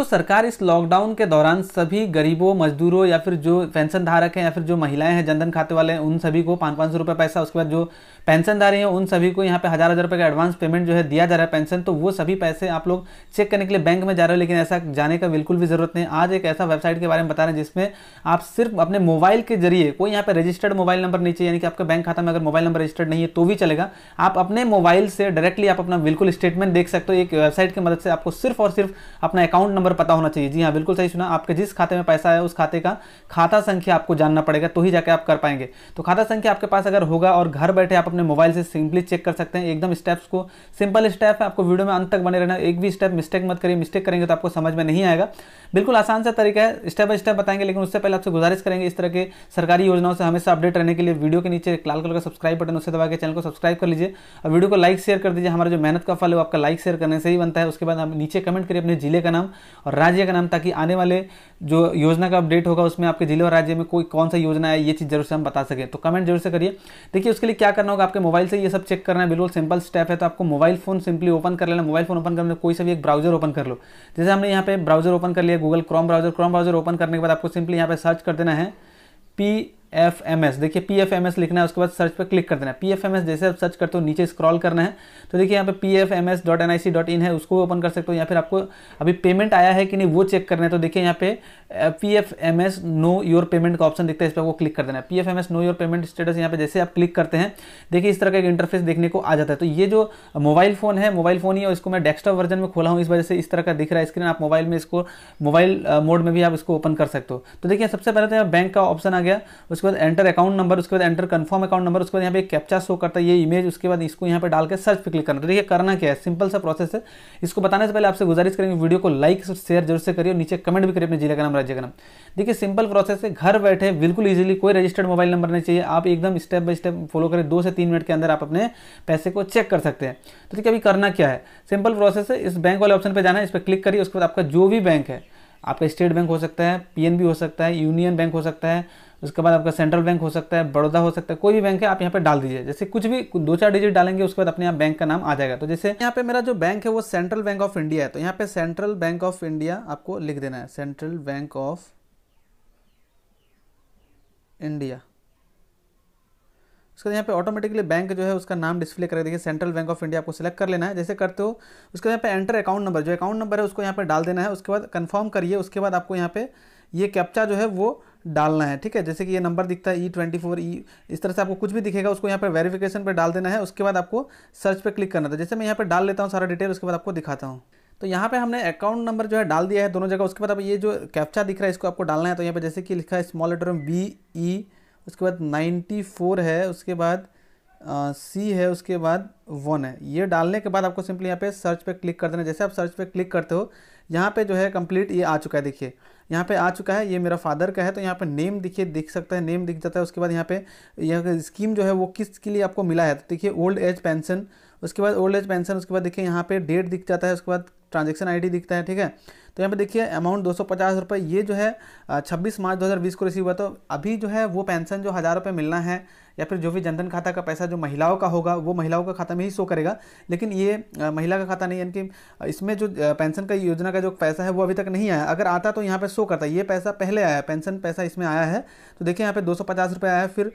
तो सरकार इस लॉकडाउन के दौरान सभी गरीबों मजदूरों या फिर जो पेंशन धारक हैं या फिर जो महिलाएं हैं जनधन खाते वाले हैं उन सभी को पाँच पाँच सौ रुपये पैसा उसके बाद जो पेंशनधारी हैं उन सभी को यहाँ पे हज़ार हज़ार रुपये का एडवांस पेमेंट जो है दिया जा रहा है पेंशन तो वो सभी पैसे आप लोग चेक करने के लिए बैंक में जा रहे हो लेकिन ऐसा जाने का बिल्कुल भी ज़रूरत नहीं आज एक ऐसा वेबसाइट के बारे में बता रहे हैं जिसमें आप सिर्फ अपने मोबाइल के जरिए कोई यहाँ पर रजिस्टर्ड मोबाइल नंबर नहीं चाहिए यानी कि आपका बैंक खाता में अगर मोबाइल नंबर रजिस्टर्ड नहीं है तो भी चलेगा आप अपने मोबाइल से डायरेक्टली आप अपना बिल्कुल स्टेटमेंट देख सकते हो एक वेबसाइट की मदद से आपको सिर्फ और सिर्फ अपना अकाउंट नंबर नंबर पता होना चाहिए जी हाँ बिल्कुल सही सुना आपके जिस खाते में पैसा है उस खाते का खाता संख्या आपको जानना पड़ेगा तो ही जाके आप कर पाएंगे तो खाता संख्या आपके पास अगर होगा और घर बैठे आप अपने मोबाइल से सिंपली चेक कर सकते हैं एकदम स्टेप्स को सिंपल स्टेप है आपको वीडियो में अंत तक बने रहना एक भी स्टेप मिस्टेक मत करिए मिस्टेक करेंगे तो आपको समझ में नहीं आएगा बिल्कुल आसान सा तरीका है स्टेप बाय स्टेप बताएंगे लेकिन उससे पहले आपसे गुजारिश करेंगे इस तरह के सरकारी योजनाओं से हमेशा अपडेट रहने के लिए वीडियो के नीचे लाल कलर का सब्सक्राइब बटन उसे दबा के चैनल को सब्सक्राइब कर लीजिए और वीडियो को लाइक शेयर कर दीजिए हमारा जो मेहनत का फल है वो आपका लाइक शेयर करने से ही बनता है उसके बाद हम नीचे कमेंट करिए अपने जिले का नाम और राज्य का नाम ताकि आने वाले जो योजना का अपडेट होगा उसमें आपके जिले और राज्य में कोई कौन सा योजना है ये चीज़ जरूर से हम बता सकें तो कमेंट जरूर से करिए देखिए उसके लिए क्या करना होगा आपके मोबाइल से ये सब चेक करना है बिल्कुल सिंपल स्टेप है तो आपको मोबाइल फोन सिंपली ओपन कर लेना मोबाइल फोन ओपन करने कोई सा भी एक ब्राउजर ओपन कर लो जैसे हमने यहाँ पे ब्राउजर ओपन कर लिया Google Chrome browser Chrome browser open करने के बाद आपको सिंपली यहाँ पर सर्च कर देना है पी एफ एम एस देखिए पी एफ एम एस लिखना है उसके बाद सर्च पर क्लिक कर देना है पी एफ एम एस जैसे आप सर्च करते हो नीचे स्क्रॉल करना है तो देखिए यहाँ पे P F M S dot N I C dot in है उसको ओपन कर सकते हो या फिर आपको अभी पेमेंट आया है कि नहीं वो चेक करना है तो देखिए यहाँ पे P F M S know your payment का ऑप्शन दिखता है इस पर वो क्लिक कर देना है P F M S know your payment status यहाँ पे जैसे आप क्लिक करते हैं देखिए इस तरह का एक इंटरफेस देखने को आ जाता है तो ये जो मोबाइल फोन है मोबाइल फोन ही और इसको मैं डेस्कटॉप वर्जन में खोला हूँ इस वजह से इस तरह का दिख रहा है स्क्रीन आप मोबाइल में इसको मोबाइल मोड में भी आप इसको ओपन कर सकते हो तो देखिए सबसे पहले तो यहाँ बैंक का ऑप्शन आ गया उसके बाद एंटर अकाउंट नंबर उसके बाद एंटर कन्फर्म अकाउंट नंबर उसके बाद यहाँ पे कैप्चा शो करता है ये इमेज उसके बाद इसको यहाँ पर डाल के सर्च पर क्लिक करना तो देखिए करना क्या है सिंपल सा प्रोसेस है इसको बताने से पहले आपसे गुजारिश करेंगे वीडियो को लाइक शेयर जरूर से करिए और नीचे कमेंट भी करिए अपने जिले का नाम राज्य का नाम देखिए सिंपल प्रोसेस है घर बैठे बिल्कुल इजीली कोई रजिस्टर्ड मोबाइल नंबर नहीं चाहिए आप एकदम स्टेप बाय स्टेप फॉलो करें दो से तीन मिनट के अंदर आप अपने पैसे को चेक कर सकते हैं तो देखिए अभी करना क्या है सिंपल प्रोसेस है इस बैंक वाले ऑप्शन पर जाना है इस पर क्लिक करिए उसके बाद आपका जो भी बैंक है आपका स्टेट बैंक हो सकता है पी हो सकता है यूनियन बैंक हो सकता है उसके बाद आपका सेंट्रल बैंक हो सकता है बड़ौदा हो सकता है कोई भी बैंक है आप यहाँ पे डाल दीजिए जैसे कुछ भी दो चार डिजिट डालेंगे उसके बाद अपने यहाँ बैंक का नाम आ जाएगा तो जैसे यहाँ पे मेरा जो बैंक है वो सेंट्रल बैंक ऑफ इंडिया है तो यहाँ पे सेंट्रल बैंक ऑफ इंडिया आपको लिख देना है सेंट्रल बैंक ऑफ इंडिया उसके बाद यहाँ पे ऑटोमेटिकली बैंक जो है उसका नाम डिस्प्ले कर देखिए सेंट्रल बैंक ऑफ इंडिया आपको सिलेक्ट कर लेना है जैसे करते हो उसके बाद यहाँ पे एंटर अकाउंट नंबर जो अकाउंट नंबर है उसको यहाँ पे डाल देना है उसके बाद कन्फर्म करिए उसके बाद आपको यहाँ पे ये कैप्चा जो है वो डालना है ठीक है जैसे कि ये नंबर दिखता है ई ट्वेंटी फोर ई इस तरह से आपको कुछ भी दिखेगा उसको यहाँ पर वेरिफिकेशन पर डाल देना है उसके बाद आपको सर्च पर क्लिक करना था जैसे मैं यहाँ पर डाल लेता हूँ सारा डिटेल उसके बाद आपको दिखाता हूँ तो यहाँ पे हमने अकाउंट नंबर जो है डाल दिया है दोनों जगह उसके बाद अब ये जो कैप्चा दिख रहा है इसको आपको डालना है तो यहाँ पे जैसे कि लिखा है स्मॉल लेटर में बी ई उसके बाद 94 है उसके बाद सी है उसके बाद वन है ये डालने के बाद आपको सिंपली यहाँ पे सर्च पे क्लिक कर देना जैसे आप सर्च पे क्लिक करते हो यहाँ पर जो है कम्प्लीट ये आ चुका है देखिए यहाँ पे आ चुका है ये मेरा फादर का है तो यहाँ पे नेम देखिए दिख सकता है नेम दिख जाता है उसके बाद यहाँ पे यह स्कीम जो है वो किसके लिए आपको मिला है तो देखिए ओल्ड एज पेंशन उसके बाद ओल्ड एज पेंशन उसके बाद देखिए यहाँ पे डेट दिख जाता है उसके बाद ट्रांजेक्शन आईडी दिखता है ठीक है तो यहाँ पे देखिए अमाउंट दो सौ ये जो है छब्बीस मार्च दो को रिसीव हुआ तो अभी जो है वो पेंशन जो हज़ार रुपये मिलना है या फिर जो भी जनधन खाता का पैसा जो महिलाओं का होगा वो महिलाओं का खाता में ही शो करेगा लेकिन ये महिला का खाता नहीं यानी कि इसमें जो पेंशन का योजना का जो पैसा है वो अभी तक नहीं आया अगर आता तो यहाँ पर शो करता है ये पैसा पहले आया है पेंशन पैसा इसमें आया है तो देखिए यहाँ पे दो सौ आया है फिर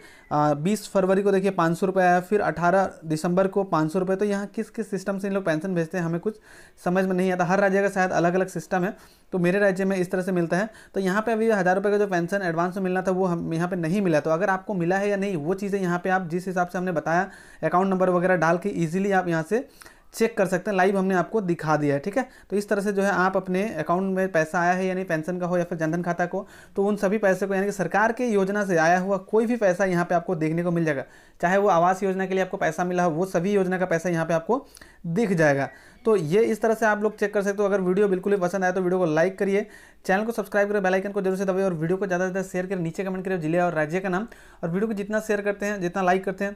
बीस फरवरी को देखिए पाँच सौ आया फिर अठारह दिसंबर को पाँच सौ तो यहाँ किस किस सिस्टम से इन लोग पेंशन भेजते हैं हमें कुछ समझ में नहीं आता हर राज्य का शायद अलग अलग सिस्टम है तो मेरे राज्य में इस तरह से मिलता है तो यहाँ पे अभी हज़ार रुपये का जो पेंशन एडवांस में मिलना था वो हम यहाँ पे नहीं मिला तो अगर आपको मिला है या नहीं वो चीज़ें यहाँ पे आप जिस हिसाब से हमने बताया अकाउंट नंबर वगैरह डाल के ईजिली आप यहाँ से चेक कर सकते हैं लाइव हमने आपको दिखा दिया है ठीक है तो इस तरह से जो है आप अपने अकाउंट में पैसा आया है यानी पेंशन का हो या फिर जनधन खाता को तो उन सभी पैसे को यानी कि सरकार के योजना से आया हुआ कोई भी पैसा यहाँ पे आपको देखने को मिल जाएगा चाहे वो आवास योजना के लिए आपको पैसा मिला हो वो सभी योजना का पैसा यहाँ पर आपको दिख जाएगा तो ये इस तरह से आप लोग चेक कर सकते हो अगर वीडियो बिल्कुल भी पसंद आया तो वीडियो को लाइक करिए चैनल को सब्सक्राइब करें बेलाइकन को जरूर से दबाए और वीडियो को ज़्यादा से ज़्यादा शेयर करें नीचे कमेंट करिए जिले और राज्य का नाम और वीडियो को जितना शेयर करते हैं जितना लाइक करते हैं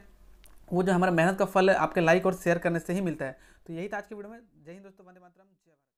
वो जो हमारा मेहनत का फल है आपके लाइक और शेयर करने से ही मिलता है तो यही था आज की वीडियो में जय हिंद दोस्तों वंदे मातरम